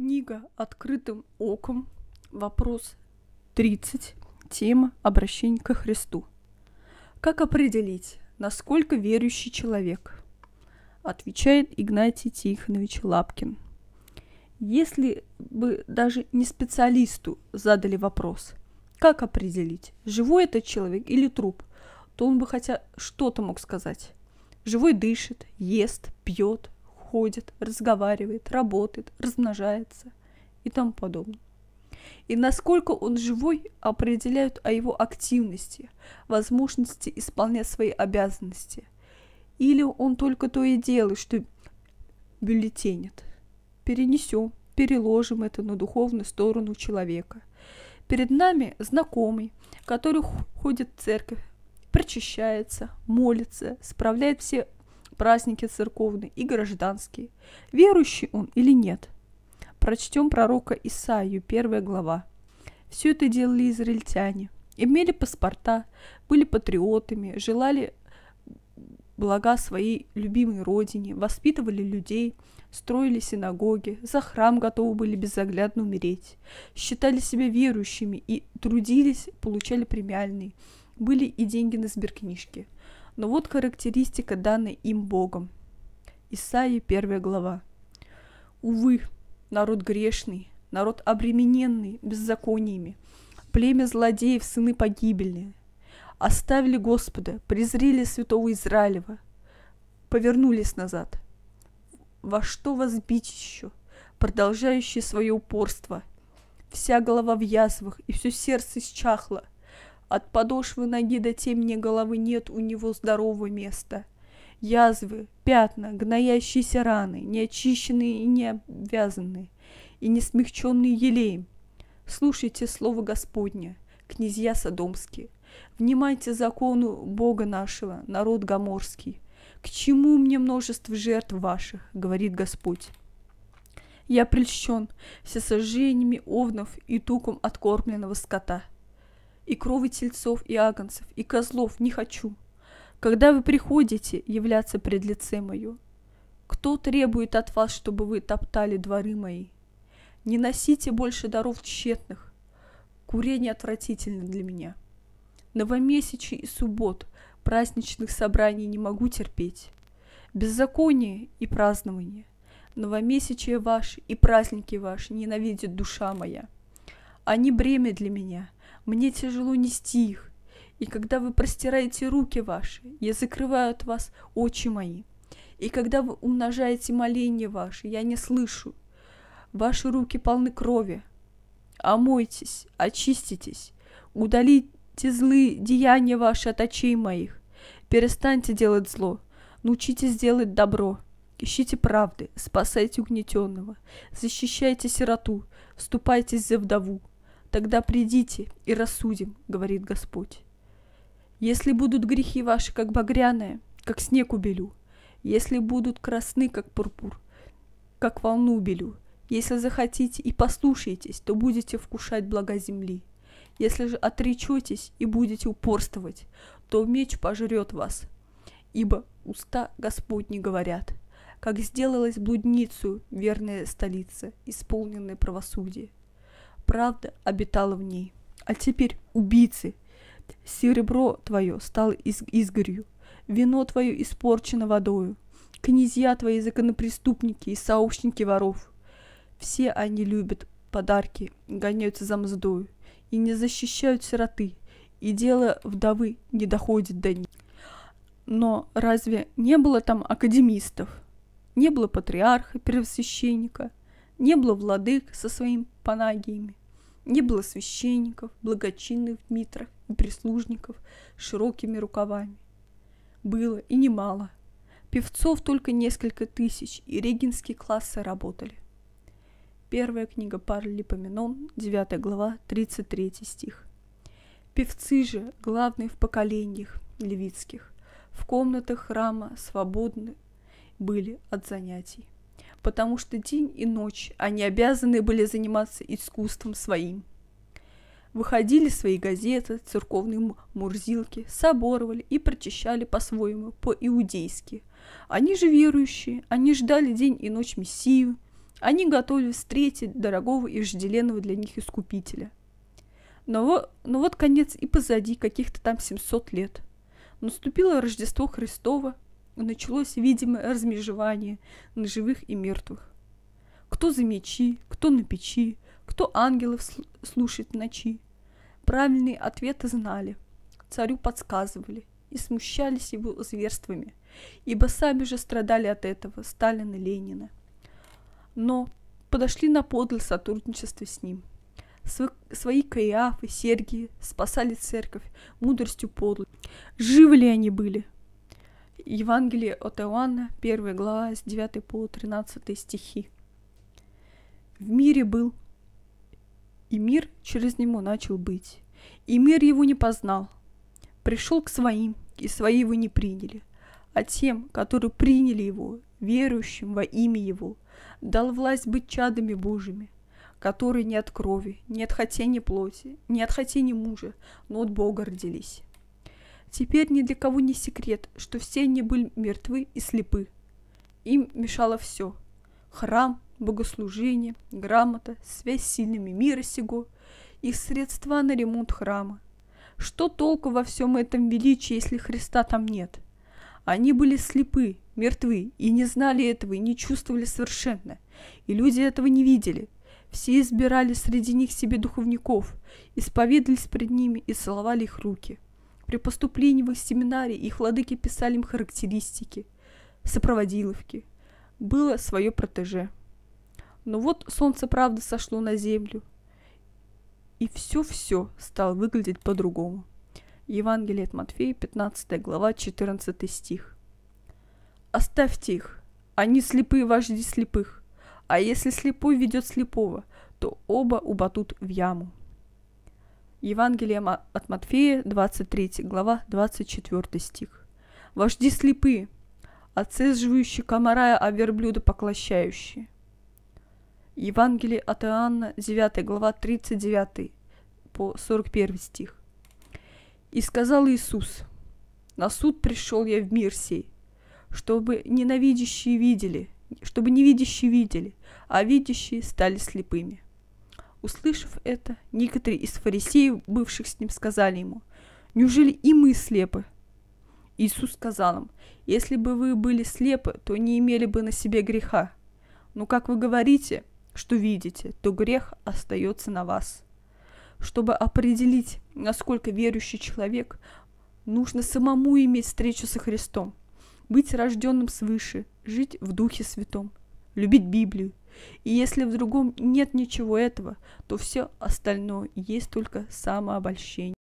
Книга «Открытым оком». Вопрос 30. Тема «Обращение ко Христу». Как определить, насколько верующий человек? Отвечает Игнатий Тихонович Лапкин. Если бы даже не специалисту задали вопрос, как определить, живой этот человек или труп, то он бы хотя что-то мог сказать. Живой дышит, ест, пьет, ходит, разговаривает, работает, размножается и тому подобное. И насколько он живой, определяют о его активности, возможности исполнять свои обязанности. Или он только то и делает, что бюллетенит. Перенесем, переложим это на духовную сторону человека. Перед нами знакомый, который ходит в церковь, прочищается, молится, справляет все праздники церковные и гражданские, верующий он или нет. Прочтем пророка Исаию, первая глава. Все это делали израильтяне, имели паспорта, были патриотами, желали блага своей любимой родине, воспитывали людей, строили синагоги, за храм готовы были безоглядно умереть, считали себя верующими и трудились, получали премиальные, были и деньги на сберкнижки – но ну вот характеристика, данной им Богом. Исаии первая глава. «Увы, народ грешный, народ обремененный беззакониями, племя злодеев, сыны погибельные, оставили Господа, презрели святого Израилева, повернулись назад. Во что возбить еще, продолжающие свое упорство? Вся голова в язвах, и все сердце счахло – от подошвы ноги до темни головы нет у него здорового места. Язвы, пятна, гноящиеся раны, неочищенные и не обвязанные, и не смягченные елеем. Слушайте слово Господня, князья Содомские. Внимайте закону Бога нашего, народ гоморский. К чему мне множество жертв ваших, говорит Господь. Я прельщен всесожжениями овнов и туком откормленного скота и крови тельцов и агонцев, и козлов не хочу. Когда вы приходите являться пред лице мое, кто требует от вас, чтобы вы топтали дворы мои? Не носите больше даров тщетных. Курение отвратительно для меня. Новомесячий и суббот, праздничных собраний не могу терпеть. Беззаконие и празднование, новомесячие ваши и праздники ваши ненавидит душа моя. Они бремя для меня – мне тяжело нести их. И когда вы простираете руки ваши, я закрываю от вас очи мои. И когда вы умножаете моления ваши, я не слышу. Ваши руки полны крови. Омойтесь, очиститесь, удалите злые деяния ваши от очей моих. Перестаньте делать зло, научитесь делать добро. Ищите правды, спасайте угнетенного, защищайте сироту, вступайтесь за вдову, тогда придите и рассудим, говорит Господь. Если будут грехи ваши, как багряные, как снег убелю, если будут красны, как пурпур, как волну убелю, если захотите и послушаетесь, то будете вкушать блага земли. Если же отречетесь и будете упорствовать, то меч пожрет вас, ибо уста Господни говорят, как сделалась блудницу верная столица, исполненная правосудие правда обитала в ней. А теперь, убийцы, серебро твое стало из изгорью, вино твое испорчено водою, князья твои законопреступники и сообщники воров. Все они любят подарки, гоняются за мздою и не защищают сироты, и дело вдовы не доходит до них. Но разве не было там академистов? Не было патриарха, первосвященника, не было владык со своими панагиями, не было священников, благочинных в митрах и прислужников с широкими рукавами. Было и немало. Певцов только несколько тысяч, и регинские классы работали. Первая книга Парли Поминон, 9 глава, 33 стих. Певцы же, главные в поколениях левицких, в комнатах храма свободны были от занятий потому что день и ночь они обязаны были заниматься искусством своим. Выходили свои газеты, церковные мурзилки, соборовали и прочищали по-своему, по-иудейски. Они же верующие, они ждали день и ночь Мессию, они готовились встретить дорогого и вожделенного для них Искупителя. Но вот, но вот конец и позади каких-то там 700 лет. Наступило Рождество Христово, началось видимо размежевание на живых и мертвых. Кто за мечи, кто на печи, кто ангелов слушает ночи. Правильные ответы знали, царю подсказывали и смущались его зверствами, ибо сами же страдали от этого Сталин и Ленина. Но подошли на подлое сотрудничество с ним. Сво свои Каиафы, Сергии спасали церковь мудростью подлой. Живы ли они были? Евангелие от Иоанна, 1 глава, с 9 по 13 стихи. «В мире был, и мир через него начал быть, и мир его не познал. Пришел к своим, и свои его не приняли, а тем, которые приняли его, верующим во имя его, дал власть быть чадами Божьими, которые не от крови, не от хотения плоти, не от хотения мужа, но от Бога родились. Теперь ни для кого не секрет, что все они были мертвы и слепы. Им мешало все. Храм, богослужение, грамота, связь с сильными мира сего, их средства на ремонт храма. Что толку во всем этом величии, если Христа там нет? Они были слепы, мертвы, и не знали этого, и не чувствовали совершенно. И люди этого не видели. Все избирали среди них себе духовников, исповедались пред ними и целовали их руки – при поступлении в семинарии их ладыки писали им характеристики, сопроводиловки. Было свое протеже. Но вот солнце правда сошло на землю, и все-все стало выглядеть по-другому. Евангелие от Матфея, 15 глава, 14 стих. «Оставьте их, они слепые вожди слепых, а если слепой ведет слепого, то оба убатут в яму». Евангелие от Матфея, 23 глава, 24 стих. «Вожди слепы, отцеживающие комара, а верблюда поклощающие». Евангелие от Иоанна, 9 глава, 39 по 41 стих. «И сказал Иисус, на суд пришел я в мир сей, чтобы ненавидящие видели, чтобы невидящие видели, а видящие стали слепыми». Услышав это, некоторые из фарисеев, бывших с ним, сказали ему, «Неужели и мы слепы?» Иисус сказал им, «Если бы вы были слепы, то не имели бы на себе греха. Но как вы говорите, что видите, то грех остается на вас». Чтобы определить, насколько верующий человек, нужно самому иметь встречу со Христом, быть рожденным свыше, жить в Духе Святом, любить Библию, и если в другом нет ничего этого, то все остальное есть только самообольщение.